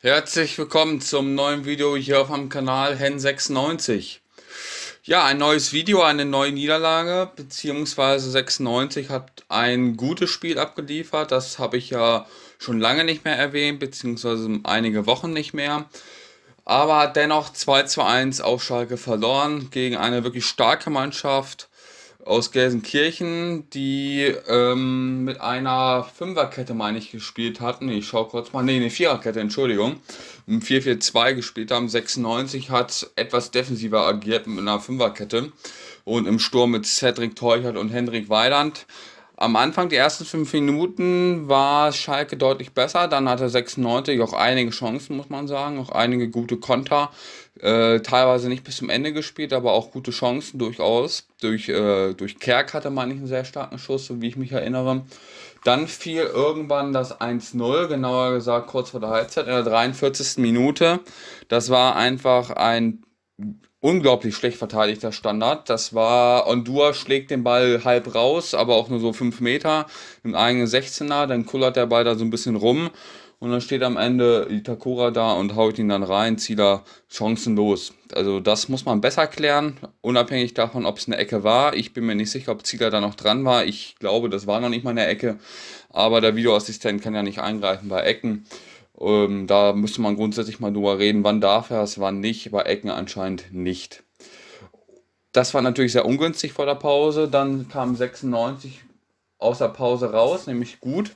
Herzlich willkommen zum neuen Video hier auf meinem Kanal Hen96. Ja, ein neues Video, eine neue Niederlage, beziehungsweise 96 hat ein gutes Spiel abgeliefert. Das habe ich ja schon lange nicht mehr erwähnt, beziehungsweise einige Wochen nicht mehr. Aber dennoch 2 zu 1 auf Schalke verloren gegen eine wirklich starke Mannschaft aus Gelsenkirchen, die ähm, mit einer Fünferkette, meine ich, gespielt hatten. Ich schaue kurz mal, nee, eine Viererkette, Entschuldigung. Im 4-4-2 gespielt haben. 96 hat etwas defensiver agiert mit einer Fünferkette. Und im Sturm mit Cedric Teuchert und Hendrik Weiland am Anfang, die ersten fünf Minuten, war Schalke deutlich besser. Dann hatte 96 auch einige Chancen, muss man sagen, auch einige gute Konter. Äh, teilweise nicht bis zum Ende gespielt, aber auch gute Chancen durchaus. Durch, äh, durch Kerk hatte man nicht einen sehr starken Schuss, so wie ich mich erinnere. Dann fiel irgendwann das 1-0, genauer gesagt kurz vor der Halbzeit, in der 43. Minute. Das war einfach ein unglaublich schlecht verteidigter Standard. Das war, Ondua schlägt den Ball halb raus, aber auch nur so fünf Meter im eigenen 16er. Dann kullert der Ball da so ein bisschen rum. Und dann steht am Ende Itakura da und haut ihn dann rein, Zieler chancenlos. Also das muss man besser klären, unabhängig davon, ob es eine Ecke war. Ich bin mir nicht sicher, ob Zieler da noch dran war. Ich glaube, das war noch nicht mal eine Ecke. Aber der Videoassistent kann ja nicht eingreifen bei Ecken. Ähm, da müsste man grundsätzlich mal drüber reden, wann darf er es, wann nicht, bei Ecken anscheinend nicht. Das war natürlich sehr ungünstig vor der Pause. Dann kam 96 aus der Pause raus, nämlich gut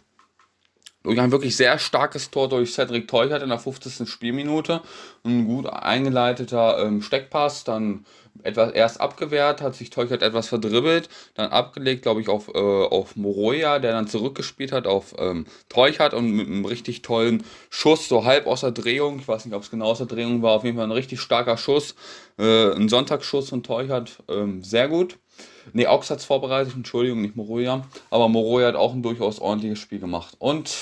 ein wirklich sehr starkes Tor durch Cedric Teuchert in der 50. Spielminute. Ein gut eingeleiteter ähm, Steckpass, dann etwas erst abgewehrt, hat sich Teuchert etwas verdribbelt, dann abgelegt, glaube ich, auf, äh, auf Moroja, der dann zurückgespielt hat auf ähm, Teuchert und mit einem richtig tollen Schuss, so halb aus der Drehung, ich weiß nicht, ob es genau aus der Drehung war, auf jeden Fall ein richtig starker Schuss, äh, ein Sonntagsschuss von Teuchert, ähm, sehr gut. Ne, Ochs hat es vorbereitet, Entschuldigung, nicht Moroja. Aber Moroja hat auch ein durchaus ordentliches Spiel gemacht. Und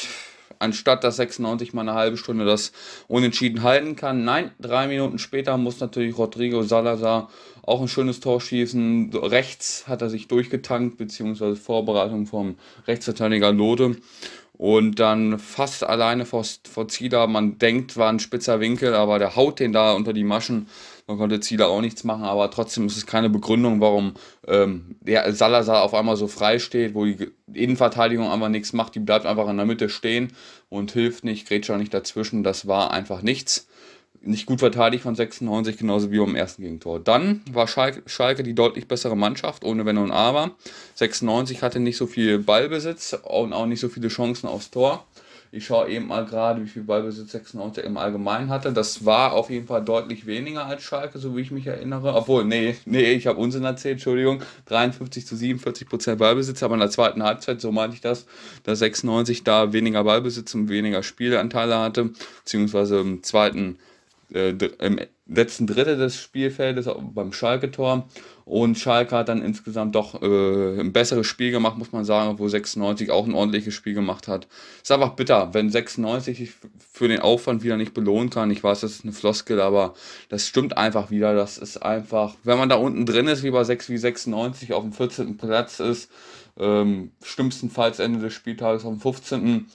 anstatt dass 96 mal eine halbe Stunde das unentschieden halten kann, nein, drei Minuten später muss natürlich Rodrigo Salazar auch ein schönes Tor schießen. Rechts hat er sich durchgetankt, beziehungsweise Vorbereitung vom Rechtsverteidiger Lode. Und dann fast alleine vor, vor Zieler. Man denkt, war ein spitzer Winkel, aber der haut den da unter die Maschen. Man konnte Ziele auch nichts machen, aber trotzdem ist es keine Begründung, warum ähm, der Salazar auf einmal so frei steht, wo die Innenverteidigung einfach nichts macht. Die bleibt einfach in der Mitte stehen und hilft nicht, grätscht auch nicht dazwischen. Das war einfach nichts nicht gut verteidigt von 96, genauso wie beim ersten Gegentor. Dann war Schalke, Schalke, die deutlich bessere Mannschaft, ohne Wenn und Aber. 96 hatte nicht so viel Ballbesitz und auch nicht so viele Chancen aufs Tor. Ich schaue eben mal gerade, wie viel Ballbesitz 96 im Allgemeinen hatte. Das war auf jeden Fall deutlich weniger als Schalke, so wie ich mich erinnere. Obwohl, nee, nee, ich habe Unsinn erzählt, Entschuldigung. 53 zu 47 Prozent Ballbesitz, aber in der zweiten Halbzeit, so meinte ich das, dass 96 da weniger Ballbesitz und weniger Spielanteile hatte, beziehungsweise im zweiten äh, im letzten Drittel des Spielfeldes beim Schalke-Tor. Und Schalke hat dann insgesamt doch äh, ein besseres Spiel gemacht, muss man sagen, wo 96 auch ein ordentliches Spiel gemacht hat. Ist einfach bitter, wenn 96 sich für den Aufwand wieder nicht belohnen kann. Ich weiß, das ist eine Floskel, aber das stimmt einfach wieder. Das ist einfach, wenn man da unten drin ist, wie bei 6 wie 96 auf dem 14. Platz ist, ähm, schlimmstenfalls Ende des Spieltages auf dem 15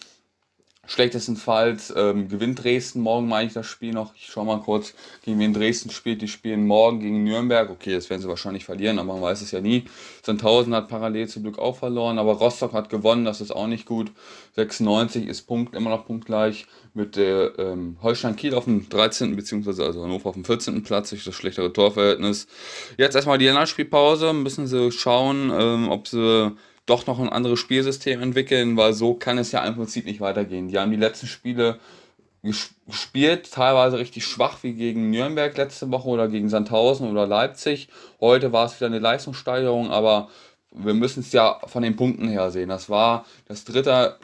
Schlechtestenfalls ähm, gewinnt Dresden morgen, meine ich das Spiel noch. Ich schaue mal kurz, gegen wen Dresden spielt. Die spielen morgen gegen Nürnberg. Okay, das werden sie wahrscheinlich verlieren, aber man weiß es ja nie. Sandhausen hat parallel zum Glück auch verloren, aber Rostock hat gewonnen, das ist auch nicht gut. 96 ist Punkt, immer noch punktgleich mit der ähm, Holstein Kiel auf dem 13. beziehungsweise also Hannover auf dem 14. Platz, durch das schlechtere Torverhältnis. Jetzt erstmal die Länderspielpause, müssen sie schauen, ähm, ob sie doch noch ein anderes Spielsystem entwickeln, weil so kann es ja im Prinzip nicht weitergehen. Die haben die letzten Spiele gespielt, teilweise richtig schwach wie gegen Nürnberg letzte Woche oder gegen Sandhausen oder Leipzig. Heute war es wieder eine Leistungssteigerung, aber wir müssen es ja von den Punkten her sehen. Das war das dritte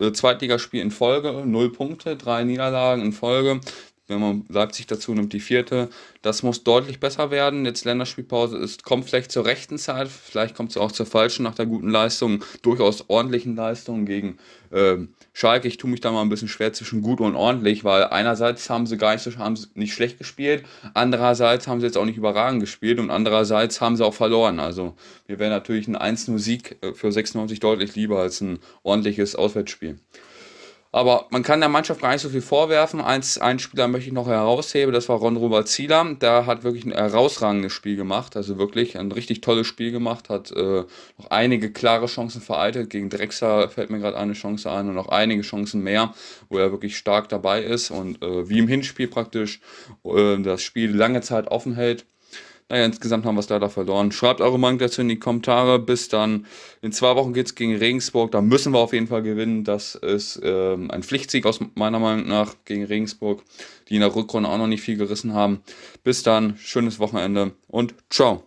äh, Zweitligaspiel in Folge, null Punkte, drei Niederlagen in Folge wenn man Leipzig dazu nimmt, die vierte. Das muss deutlich besser werden. Jetzt Länderspielpause ist, kommt vielleicht zur rechten Zeit, vielleicht kommt es auch zur falschen nach der guten Leistung, durchaus ordentlichen Leistung gegen ähm, Schalke. Ich tue mich da mal ein bisschen schwer zwischen gut und ordentlich, weil einerseits haben sie gar nicht, so, haben nicht schlecht gespielt, andererseits haben sie jetzt auch nicht überragend gespielt und andererseits haben sie auch verloren. Also mir wäre natürlich ein 1-0-Sieg äh, für 96 deutlich lieber als ein ordentliches Auswärtsspiel. Aber man kann der Mannschaft gar nicht so viel vorwerfen. Eins, einen Spieler möchte ich noch herausheben, das war Ron Robert Zieler. Der hat wirklich ein herausragendes Spiel gemacht, also wirklich ein richtig tolles Spiel gemacht, hat äh, noch einige klare Chancen vereitelt. Gegen Drexler fällt mir gerade eine Chance ein und noch einige Chancen mehr, wo er wirklich stark dabei ist und äh, wie im Hinspiel praktisch äh, das Spiel lange Zeit offen hält. Naja, insgesamt haben wir es leider verloren. Schreibt eure Meinung dazu in die Kommentare. Bis dann. In zwei Wochen geht es gegen Regensburg. Da müssen wir auf jeden Fall gewinnen. Das ist ähm, ein Pflichtsieg aus meiner Meinung nach gegen Regensburg, die in der Rückrunde auch noch nicht viel gerissen haben. Bis dann. Schönes Wochenende und ciao.